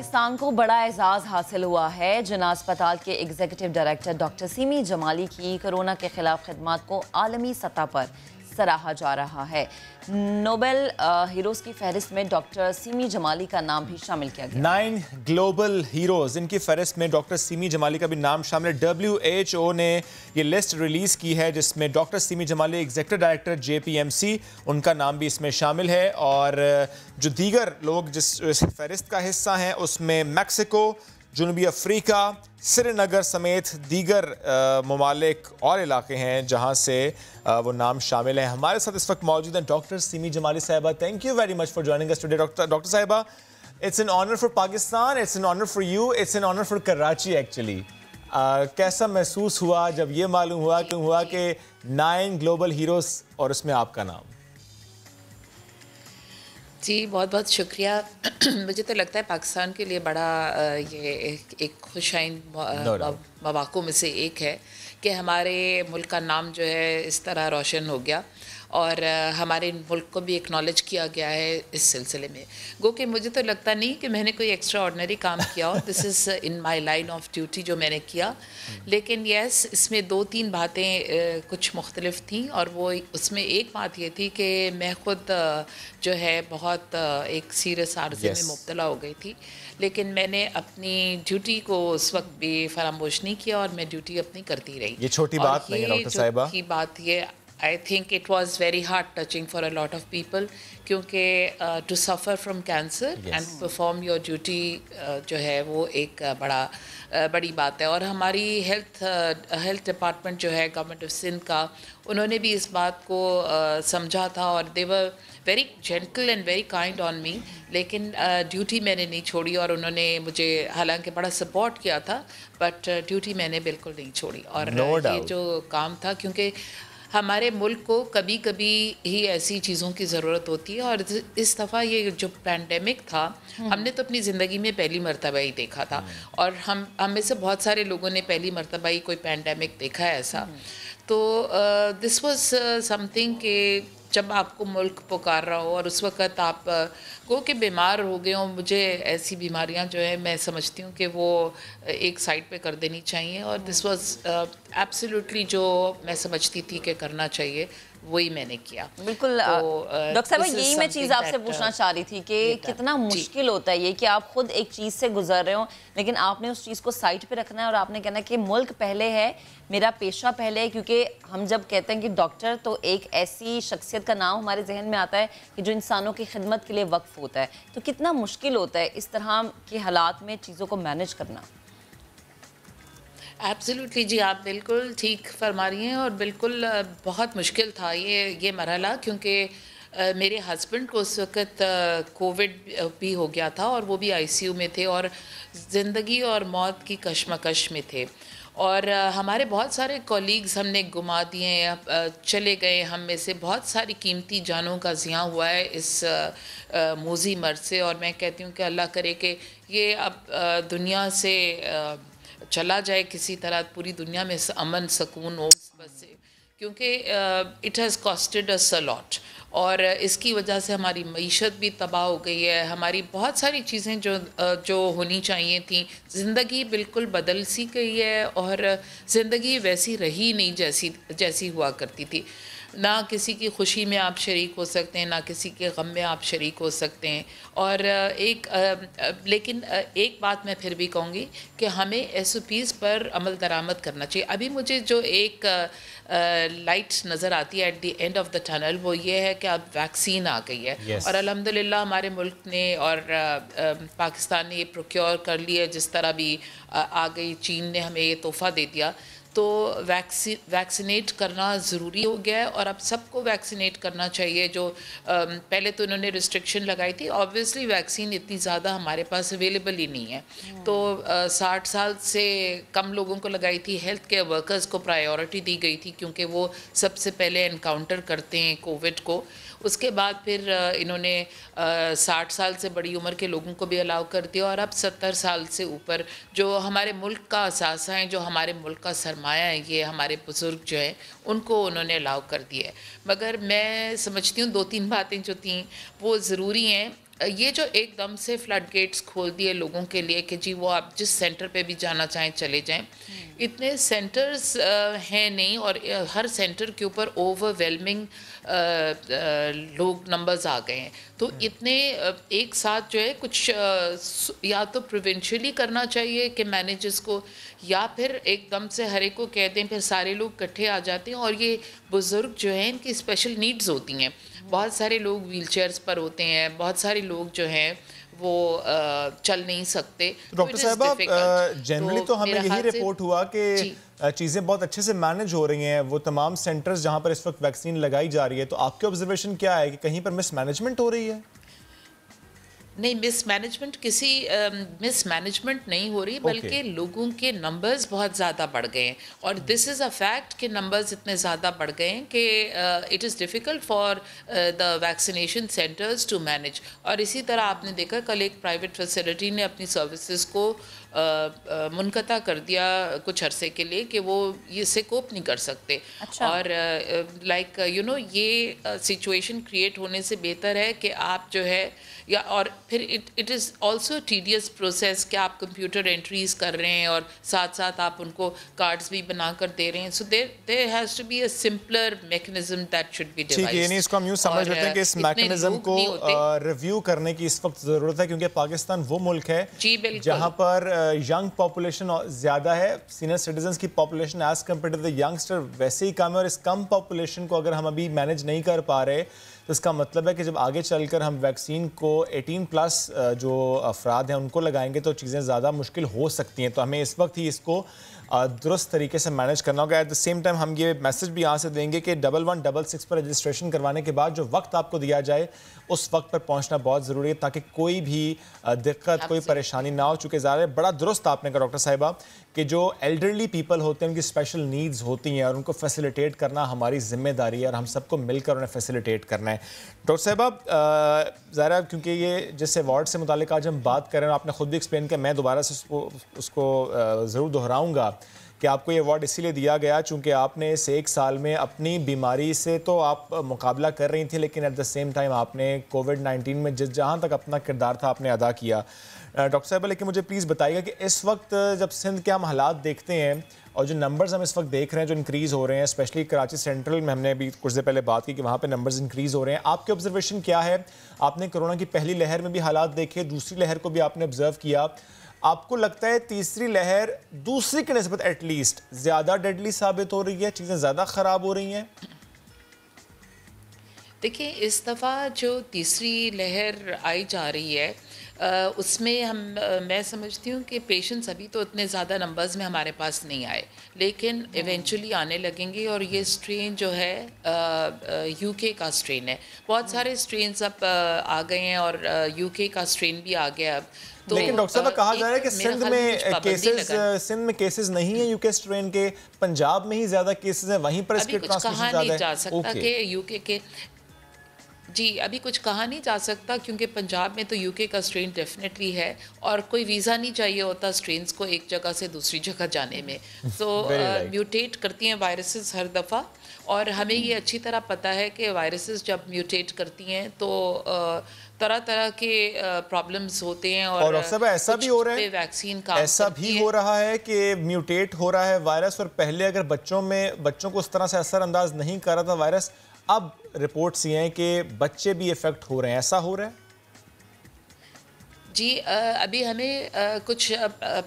पाकिस्तान को बड़ा एजाज़ हासिल हुआ है जना अस्पताल के executive director doctor Seemi Jamali की कोरोना के खिलाफ खदमात को आलमी सतह पर सराहा जा रहा है नोबेल हीरोज की फहरिस्त में डॉक्टर सीमी जमाली का नाम भी शामिल किया गया नाइन ग्लोबल हीरोज इनकी फहरिस्त में डॉक्टर सीमी जमाली का भी नाम शामिल है डब्ल्यू एच ओ ने ये लिस्ट रिलीज़ की है जिसमें doctor Seemi Jamali executive director जे उनका नाम भी इसमें शामिल है और जो दीगर लोग जिस फहरिस्त का हिस्सा हैं उसमें मैक्सिको जनूबी अफ्रीका श्रीनगर समेत दीगर ममालिक और इलाके हैं जहाँ से आ, वो नाम शामिल हैं हमारे साथ इस वक्त मौजूद हैं डॉक्टर सिमी जमाली साहबा thank you very much for joining us doctor doctor साहिबा it's an honour for Pakistan it's an honour for you it's an honour for Karachi actually कैसा महसूस हुआ जब ये मालूम हुआ कि हुआ कि नाइन ग्लोबल हीरोज़ और उसमें आपका नाम जी बहुत बहुत शुक्रिया मुझे तो लगता है पाकिस्तान के लिए बड़ा ये एक, खुशाइन मौाक़ों में से एक है कि हमारे मुल्क का नाम जो है इस तरह रोशन हो गया और हमारे मुल्क को भी एक्नॉलेज किया गया है इस सिलसिले में गो कि मुझे तो लगता नहीं कि मैंने कोई एक्स्ट्रा ऑर्डनरी काम किया हो this is in my line of duty जो मैंने किया लेकिन येस इसमें दो तीन बातें कुछ मुख्तलफ थी और वो उसमें एक बात ये थी कि मैं ख़ुद जो है बहुत एक सीरियस आर्जे yes. में मुबतला हो गई थी लेकिन मैंने अपनी ड्यूटी को उस वक्त भी फरामोश नहीं किया और मैं ड्यूटी अपनी करती रही ये छोटी बात नहीं डॉक्टर साहिबा की बात ये I think it was very hard touching for a lot of people क्योंकि to suffer from cancer and perform your duty जो है वो एक बड़ा uh, बड़ी बात है और हमारी हेल्थ हेल्थ डिपार्टमेंट जो है गवर्नमेंट ऑफ सिंध का उन्होंने भी इस बात को uh, समझा था और they were very gentle and very kind on me लेकिन ड्यूटी uh, मैंने नहीं छोड़ी और उन्होंने मुझे हालांकि बड़ा सपोर्ट किया था बट ड्यूटी मैंने बिल्कुल नहीं छोड़ी और no ये जो काम था क्योंकि हमारे मुल्क को कभी कभी ही ऐसी चीज़ों की ज़रूरत होती है और इस दफ़ा ये जो पैंडमिक था हम्म। हमने तो अपनी ज़िंदगी में पहली मरतबा ही देखा था हम्म। और हम हमें से बहुत सारे लोगों ने पहली मरतबा ही कोई पैंडमिक देखा है ऐसा हम्म। तो दिस वाज समथिंग के जब आपको मुल्क पुकार रहा हो और उस वक़्त आप को कि बीमार हो गए हो मुझे ऐसी बीमारियां जो है मैं समझती हूँ कि वो एक साइड पे कर देनी चाहिए और दिस वाज एब्सोल्युटली जो मैं समझती थी कि करना चाहिए वही मैंने किया बिल्कुल तो, डॉक्टर साहब यही मैं चीज़ आपसे पूछना चाह रही थी कि कितना मुश्किल होता है ये कि आप खुद एक चीज़ से गुजर रहे हो लेकिन आपने उस चीज़ को साइड पे रखना है और आपने कहना कि मुल्क पहले है मेरा पेशा पहले है क्योंकि हम जब कहते हैं कि डॉक्टर तो एक ऐसी शख्सियत का नाम हमारे जहन में आता है कि जो इंसानों की खिदमत के लिए वक्फ होता है तो कितना मुश्किल होता है इस तरह के हालात में चीज़ों को मैनेज करना एब्सोल्युटली जी आप बिल्कुल ठीक फरमा रही हैं और बिल्कुल बहुत मुश्किल था ये ये मरहला क्योंकि मेरे हस्बैंड को उस वक्त कोविड भी हो गया था और वो भी आईसीयू में थे और ज़िंदगी और मौत की कश्मकश में थे और हमारे बहुत सारे कॉलीग्स हमने गुमा दिए चले गए हम में से बहुत सारी कीमती जानों का जिया हुआ है इस मोजी मर से और मैं कहती हूँ कि अल्लाह करे कि ये अब दुनिया से चला जाए किसी तरह पूरी दुनिया में अमन सकून हो बस क्योंकि it has costed us a lot और इसकी वजह से हमारी मीशत भी तबाह हो गई है हमारी बहुत सारी चीज़ें जो जो होनी चाहिए थी ज़िंदगी बिल्कुल बदल सी गई है और ज़िंदगी वैसी रही नहीं जैसी जैसी हुआ करती थी ना किसी की खुशी में आप शरीक हो सकते हैं ना किसी के गम में आप शरीक हो सकते हैं और एक लेकिन एक बात मैं फिर भी कहूँगी कि हमें एस ओ पीज़ पर अमल दरामद करना चाहिए अभी मुझे जो एक लाइट नज़र आती है at the end of the tunnel वो ये है कि अब वैक्सीन आ गई है yes. और अलहमदिल्ला हमारे मुल्क ने और पाकिस्तान ने ये प्रोक्योर कर लिया जिस तरह भी आ गई चीन ने हमें ये तोहफ़ा दे दिया तो वैक्सी वैक्सीनेट करना ज़रूरी हो गया है और अब सबको वैक्सीनेट करना चाहिए जो पहले तो इन्होंने रिस्ट्रिक्शन लगाई थी ऑब्वियसली वैक्सीन इतनी ज़्यादा हमारे पास अवेलेबल ही नहीं है हम्म। तो साठ साल से कम लोगों को लगाई थी हेल्थ केयर वर्कर्स को प्रायोरिटी दी गई थी क्योंकि वो सबसे पहले इनकाउंटर करते हैं कोविड को उसके बाद फिर इन्होंने साठ साल से बड़ी उम्र के लोगों को भी अलाउ कर दिया और अब सत्तर साल से ऊपर जो हमारे मुल्क का असासा है जो हमारे मुल्क का सर सरमाया है ये हमारे बुज़ुर्ग जो हैं उनको उन्होंने अलाउ कर दिया है मगर मैं समझती हूँ दो तीन बातें जो थी वो ज़रूरी हैं ये जो एकदम से फ्लड गेट्स खोल दिए लोगों के लिए कि जी वो आप जिस सेंटर पे भी जाना चाहें चले जाएं हम्म। इतने सेंटर्स हैं नहीं और हर सेंटर के ऊपर ओवरवेलमिंग लोग नंबर्स आ गए हैं तो हम्म। इतने एक साथ जो है कुछ या तो प्रिवेंशली करना चाहिए कि मैनेजर्स को या फिर एकदम से हरे को कह दें फिर सारे लोग इकट्ठे आ जाते हैं और ये बुज़ुर्ग जो हैं इनकी स्पेशल नीड्स होती हैं बहुत सारे लोग व्हीलचेयर्स पर होते हैं बहुत सारे लोग जो हैं वो चल नहीं सकते तो डॉक्टर साहब जनरली तो, तो हमें यही रिपोर्ट हुआ कि चीज़ें बहुत अच्छे से मैनेज हो रही हैं वो तमाम सेंटर्स जहाँ पर इस वक्त वैक्सीन लगाई जा रही है तो आपके ऑब्जर्वेशन क्या है कि कहीं पर मिसमैनेजमेंट हो रही है नहीं मिसमैनेजमेंट किसी मिसमैनेजमेंट uh, नहीं हो रही okay. बल्कि लोगों के नंबर्स बहुत ज़्यादा बढ़ गए हैं और दिस इज़ अ फैक्ट कि नंबर्स इतने ज़्यादा बढ़ गए हैं कि it is difficult for the vaccination centres to manage और इसी तरह आपने देखा कल एक प्राइवेट फैसिलिटी ने अपनी सर्विसेज को uh, कर दिया कुछ अरसे के लिए कि वो इससे कोप नहीं कर सकते अच्छा। और लाइक यू नो ये सिचुएशन क्रिएट होने से बेहतर है कि आप जो है या और फिर it it is also tedious process कि आप कंप्यूटर एंट्रीज कर रहे हैं और साथ साथ आप उनको कार्ड्स भी बना कर दे रहे हैं so there there has to be a simpler mechanism that should be ठीक है इसको हम यूँ समझ लेते हैं कि इस मैकेनिज्म को रिव्यू करने की इस वक्त ज़रूरत है क्योंकि पाकिस्तान वो मुल्क है जी बिल्कुल जहाँ पर यंग पॉपुलेशन ज़्यादा है सीनियर सिटीजन की population as compare to the youngster वैसे ही कम है और इस कम पॉपुलेशन को अगर हम अभी मैनेज नहीं कर पा रहे इसका मतलब है कि जब आगे चलकर हम वैक्सीन को 18 प्लस जो अफराद हैं उनको लगाएंगे तो चीज़ें ज़्यादा मुश्किल हो सकती हैं तो हमें इस वक्त ही इसको दुरुस्त तरीके से मैनेज करना होगा एट द सेम टाइम हम ये मैसेज भी यहाँ से देंगे कि डबल वन डबल सिक्स पर रजिस्ट्रेशन करवाने के बाद जो वक्त आपको दिया जाए उस वक्त पर पहुँचना बहुत ज़रूरी है ताकि कोई भी दिक्कत कोई परेशानी ना हो जा रहे बड़ा दुरुस्त आपने कहा डॉक्टर साहिबा कि जो एल्डरली पीपल होते हैं उनकी स्पेशल नीड्स होती हैं और उनको फैसिलिटेट करना हमारी जिम्मेदारी है और हम सबको मिलकर उन्हें फैसिलिटेट करना है डॉक्टर साहब ज़रा क्योंकि ये जिस अवार्ड से मुतल आज हम बात कर रहे हैं आपने खुद भी एक्सप्लेन किया मैं दोबारा से उसको उसको ज़रूर दोहराऊँगा कि आपको ये अवार्ड इसीलिए दिया गया चूँकि आपने इस एक साल में अपनी बीमारी से तो आप मुकाबला कर रही थी लेकिन एट द सेम टाइम आपने कोविड नाइन्टीन में जिस जहाँ तक अपना किरदार था आपने अदा किया डॉक्टर साहब लेकिन मुझे प्लीज़ बताइएगा कि इस वक्त जब सिंध के हम हालात देखते हैं और जो नंबर्स हम इस वक्त देख रहे हैं जो इंक्रीज़ हो रहे हैं स्पेशली कराची सेंट्रल में हमने अभी कुछ देर पहले बात की कि वहाँ पे नंबर्स इंक्रीज़ हो रहे हैं आपके ऑब्जर्वेशन क्या है आपने कोरोना की पहली लहर में भी हालात देखे दूसरी लहर को भी आपने ऑब्जर्व किया आपको लगता है तीसरी लहर दूसरी के नस्बत एटलीस्ट ज़्यादा डेडली साबित हो रही है चीज़ें ज़्यादा ख़राब हो रही हैं देखिए इस दफ़ा जो तीसरी लहर आई जा रही है उसमें हम मैं समझती हूँ कि पेशेंट्स अभी तो इतने ज़्यादा नंबर्स में हमारे पास नहीं आए लेकिन इवेंचुअली हाँ। आने लगेंगे और ये स्ट्रेन जो है यूके का स्ट्रेन है बहुत हाँ। सारे स्ट्रेन अब आ गए हैं और यूके का स्ट्रेन भी आ गया अब तो लेकिन डॉक्टर साहब कहा जा रहा है कि सिंध में केसेस सिंध में केसेस नहीं है यूके स्ट्रेन के पंजाब में ही ज्यादा केसेस हैं वहीं पर इसके कहा नहीं जा सकता कि यूके के जी अभी कुछ कहा नहीं जा सकता क्योंकि पंजाब में तो यूके का स्ट्रेन डेफिनेटली है और कोई वीज़ा नहीं चाहिए होता स्ट्रेन्स को एक जगह से दूसरी जगह जाने में सो so, म्यूटेट uh, करती हैं वायरसेस हर दफ़ा और हमें ये अच्छी तरह पता है कि वायरसेस जब म्यूटेट करती हैं तो uh, तरह तरह के प्रॉब्लम्स uh, होते हैं और, और सब uh, ऐसा भी हो रहा है वैक्सीन का ऐसा भी हो रहा है कि म्यूटेट हो रहा है वायरस और पहले अगर बच्चों में बच्चों को उस तरह से असरअंदाज नहीं कर रहा था वायरस अब रिपोर्ट्स ये हैं कि बच्चे भी इफ़ेक्ट हो रहे हैं ऐसा हो रहा है जी अभी हमें कुछ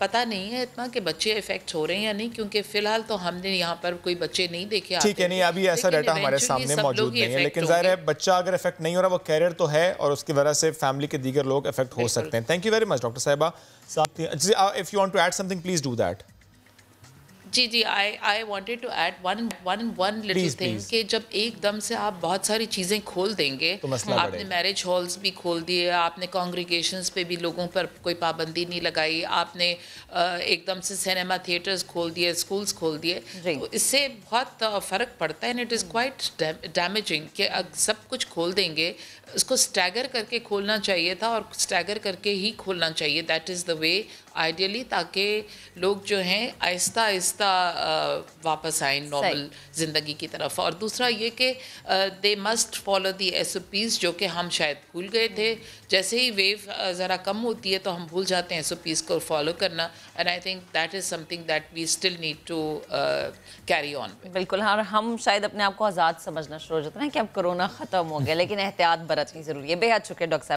पता नहीं है इतना कि बच्चे इफेक्ट हो रहे हैं या नहीं क्योंकि फिलहाल तो हमने यहाँ पर कोई बच्चे नहीं देखे ठीक है नहीं अभी ऐसा डाटा हमारे सामने मौजूद नहीं है लेकिन जाहिर है बच्चा अगर इफेक्ट नहीं हो रहा वो कैरियर तो है और उसकी वजह से फैमिली के दीगर लोग इफेक्ट हो सकते हैं thank you very much doctor साहबा if you want to add something please do that जी जी I I wanted to add one one one little thing कि जब एकदम से आप बहुत सारी चीज़ें खोल देंगे तो आपने मैरिज हॉल्स भी खोल दिए आपने कॉन्ग्रीगेशन पे भी लोगों पर कोई पाबंदी नहीं लगाई आपने एकदम से सिनेमा थिएटर्स खोल दिए स्कूल्स खोल दिए तो इससे बहुत फ़र्क पड़ता है and it is quite damaging कि सब कुछ खोल देंगे उसको स्टैगर करके खोलना चाहिए था और स्टैगर करके ही खोलना चाहिए that is the way ideally ताकि लोग जो हैं आहिस्ता आहिस्ता वापस आए नॉर्मल ज़िंदगी की तरफ और दूसरा ये कि they must follow the S O Ps जो कि हम शायद भूल गए थे हम्म। जैसे ही वेव ज़रा कम होती है तो हम भूल जाते हैं एस ओ पीज़ को फॉलो करना and I think that is something that we still need to carry on बिल्कुल हाँ और हम शायद अपने आप को आज़ाद समझना शुरू हो जाते हैं कि अब कोरोना ख़त्म हो गया लेकिन एहतियात बरतनी ज़रूरी है बेहद शुक्रिया डॉक्टर साहब